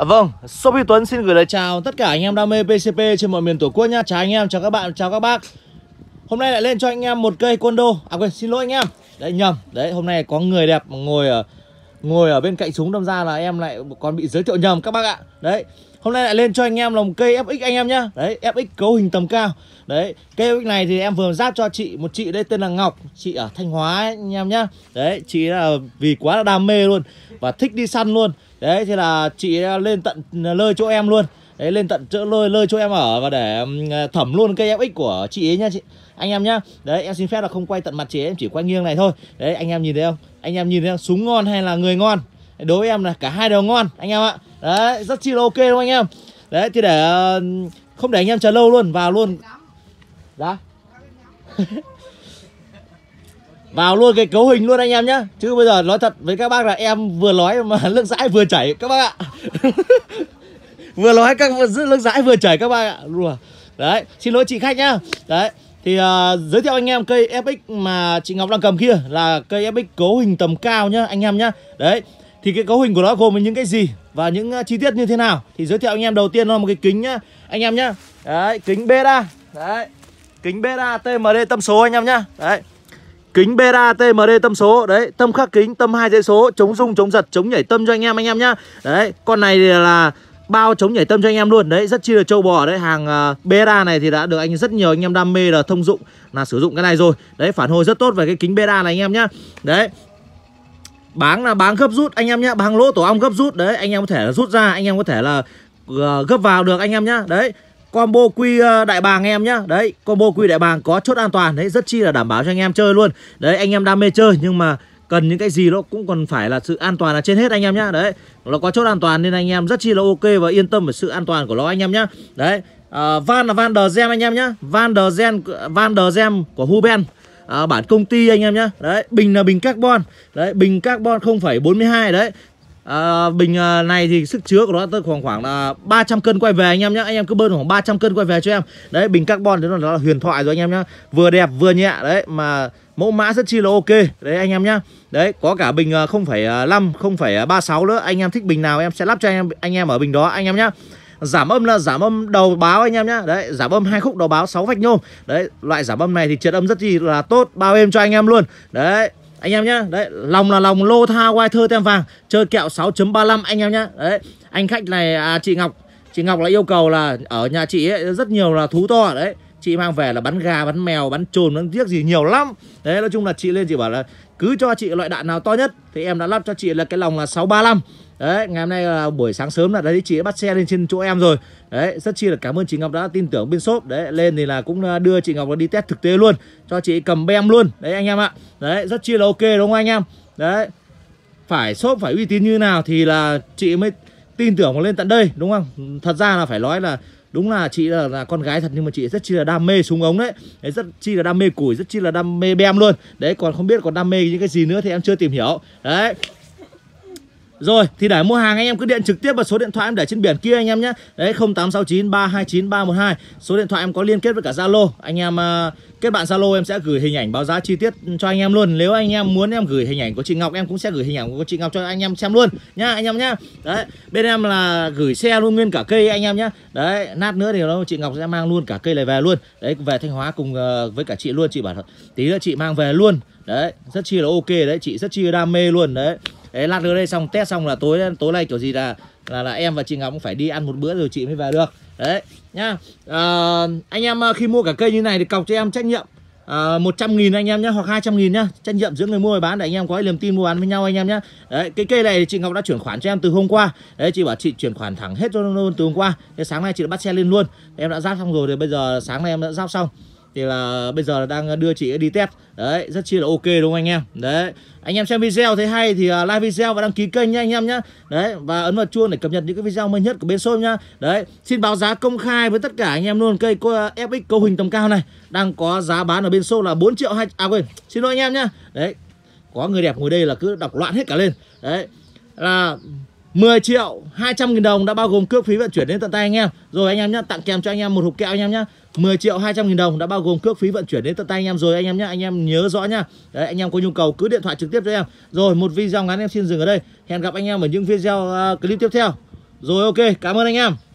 À, vâng, Shopee Tuấn xin gửi lời chào tất cả anh em đam mê PCP trên mọi miền Tổ quốc nha Chào anh em, chào các bạn, chào các bác. Hôm nay lại lên cho anh em một cây condo đô. À quên, xin lỗi anh em. Đấy nhầm. Đấy, hôm nay có người đẹp ngồi ở ngồi ở bên cạnh súng đâm ra là em lại còn bị giới thiệu nhầm các bác ạ. Đấy hôm nay lại lên cho anh em là một cây FX anh em nhá đấy FX cấu hình tầm cao đấy cây FX này thì em vừa giáp cho chị một chị đây tên là Ngọc chị ở Thanh Hóa ấy, anh em nhá đấy chị là vì quá là đam mê luôn và thích đi săn luôn đấy thì là chị lên tận à, lơi chỗ em luôn đấy lên tận chỗ lơi lơi chỗ em ở và để à, thẩm luôn cây FX của chị ấy nhá chị anh em nhá đấy em xin phép là không quay tận mặt chị em chỉ quay nghiêng này thôi đấy anh em nhìn thấy không anh em nhìn thấy không súng ngon hay là người ngon đối với em là cả hai đều ngon anh em ạ đấy rất chi là ok đúng không anh em đấy thì để ờ, không để anh em chờ lâu luôn vào luôn dạ vào luôn cái cấu hình luôn anh em nhá chứ bây giờ nói thật với các bác là em vừa nói mà nước dãi vừa chảy các bác ạ vừa nói các nước dãi vừa chảy các bác ạ rùa, đấy xin lỗi chị khách nhá đấy thì uh, giới thiệu anh em cây FX mà chị Ngọc đang cầm kia là cây FX cấu hình tầm cao nhá anh em nhá đấy thì cái cấu hình của nó gồm những cái gì và những à, chi tiết như thế nào thì giới thiệu anh em đầu tiên là một cái kính nhá anh em nhá đấy kính beta đấy kính beta tmd tâm số anh em nhá đấy kính beta tmd tâm số đấy tâm khắc kính tâm hai dãy số chống rung chống giật chống nhảy tâm cho anh em anh em nhá đấy con này là bao chống nhảy tâm cho anh em luôn đấy rất chi là châu bò đấy hàng uh, à, beta này thì đã được anh rất nhiều anh em đam mê là thông dụng là sử dụng cái này rồi đấy phản hồi rất tốt về cái kính beta này anh em nhá đấy Bán là bán gấp rút anh em nhá, bán lỗ tổ ong gấp rút đấy, anh em có thể là rút ra, anh em có thể là gấp vào được anh em nhá. Đấy. Combo quy đại bàng em nhá. Đấy, combo quy đại bàng có chốt an toàn đấy, rất chi là đảm bảo cho anh em chơi luôn. Đấy, anh em đam mê chơi nhưng mà cần những cái gì nó cũng còn phải là sự an toàn là trên hết anh em nhá. Đấy, nó có chốt an toàn nên anh em rất chi là ok và yên tâm về sự an toàn của nó anh em nhá. Đấy. Uh, van là van der gem anh em nhá. Van der gem van der gem của Huben à, bản công ty anh em nhá đấy bình là bình carbon đấy bình carbon 0,42 đấy à, bình à, này thì sức chứa của nó tới khoảng khoảng là 300 cân quay về anh em nhá anh em cứ bơm khoảng 300 cân quay về cho em đấy bình carbon thì nó là huyền thoại rồi anh em nhá vừa đẹp vừa nhẹ đấy mà mẫu mã rất chi là ok đấy anh em nhá đấy có cả bình 0,5 à, 0,36 à, nữa anh em thích bình nào em sẽ lắp cho anh em anh em ở bình đó anh em nhá Giảm âm là giảm âm đầu báo anh em nhá. Đấy, giảm âm hai khúc đầu báo 6 vạch nhôm. Đấy, loại giảm âm này thì trượt âm rất gì là tốt, bao êm cho anh em luôn. Đấy, anh em nhá. Đấy, lòng là lòng lô tha quai thơ tem vàng, chơi kẹo 6.35 anh em nhá. Đấy, anh khách này à, chị Ngọc Chị Ngọc lại yêu cầu là ở nhà chị ấy, rất nhiều là thú to đấy Chị mang về là bắn gà, bắn mèo, bắn trồn, bắn giếc gì nhiều lắm Đấy nói chung là chị lên chị bảo là cứ cho chị loại đạn nào to nhất Thì em đã lắp cho chị là cái lòng là 635 đấy ngày hôm nay là buổi sáng sớm là đấy chị đã bắt xe lên trên chỗ em rồi đấy rất chi là cảm ơn chị Ngọc đã tin tưởng bên shop đấy lên thì là cũng à, đưa chị Ngọc đi test thực tế luôn cho chị cầm bem luôn đấy anh em ạ đấy rất chi là ok đúng không anh em đấy phải shop phải uy tín như nào thì là chị mới tin tưởng mà lên tận đây đúng không thật ra là phải nói là đúng là chị là, là con gái thật nhưng mà chị rất chi là đam mê súng ống đấy. đấy rất chi là đam mê củi rất chi là đam mê bem luôn đấy còn không biết còn đam mê những cái gì nữa thì em chưa tìm hiểu đấy rồi thì để mua hàng anh em cứ điện trực tiếp vào số điện thoại em để trên biển kia anh em nhé Đấy 0869 329 312 Số điện thoại em có liên kết với cả Zalo Anh em uh, kết bạn Zalo em sẽ gửi hình ảnh báo giá chi tiết cho anh em luôn Nếu anh em muốn em gửi hình ảnh của chị Ngọc em cũng sẽ gửi hình ảnh của chị Ngọc cho anh em xem luôn Nhá anh em nhá Đấy bên em là gửi xe luôn nguyên cả cây anh em nhá Đấy nát nữa thì nó chị Ngọc sẽ mang luôn cả cây này về luôn Đấy về Thanh Hóa cùng uh, với cả chị luôn chị bảo thật, tí nữa chị mang về luôn Đấy rất chi là ok đấy chị rất chi đam mê luôn đấy đấy lát nữa đây xong test xong là tối tối nay kiểu gì là là là em và chị Ngọc cũng phải đi ăn một bữa rồi chị mới về được đấy nhá à, anh em ờ, khi mua cả cây như này thì cọc cho em trách nhiệm ờ, một trăm nghìn anh em nhé hoặc 200 nghìn nhá trách nhiệm giữa người mua người bán để anh em có niềm tin mua bán với nhau anh em nhé đấy, cái cây này thì chị Ngọc đã chuyển khoản cho em từ hôm qua đấy chị bảo chị chuyển khoản thẳng hết luôn luôn từ hôm qua thế sáng nay chị đã bắt xe lên luôn em đã giao xong rồi thì bây giờ sáng nay em đã giao xong thì là bây giờ là đang đưa chị đi test đấy rất chi là ok đúng không anh em đấy anh em xem video thấy hay thì à, like video và đăng ký kênh nha anh em nhé đấy và ấn vào chuông để cập nhật những cái video mới nhất của bên shop nhá đấy xin báo giá công khai với tất cả anh em luôn cây à, fx cấu hình tầm cao này đang có giá bán ở bên shop là 4 triệu hai 2... à quên xin lỗi anh em nhá đấy có người đẹp ngồi đây là cứ đọc loạn hết cả lên đấy là 10 triệu 200 nghìn đồng đã bao gồm cước phí vận chuyển đến tận tay anh em Rồi anh em nhé tặng kèm cho anh em một hộp kẹo anh em nhé 10 triệu 200 nghìn đồng đã bao gồm cước phí vận chuyển đến tận tay anh em rồi anh em nhé anh em nhớ rõ nhá đấy anh em có nhu cầu cứ điện thoại trực tiếp cho em rồi một video ngắn em xin dừng ở đây hẹn gặp anh em ở những video uh, clip tiếp theo rồi ok cảm ơn anh em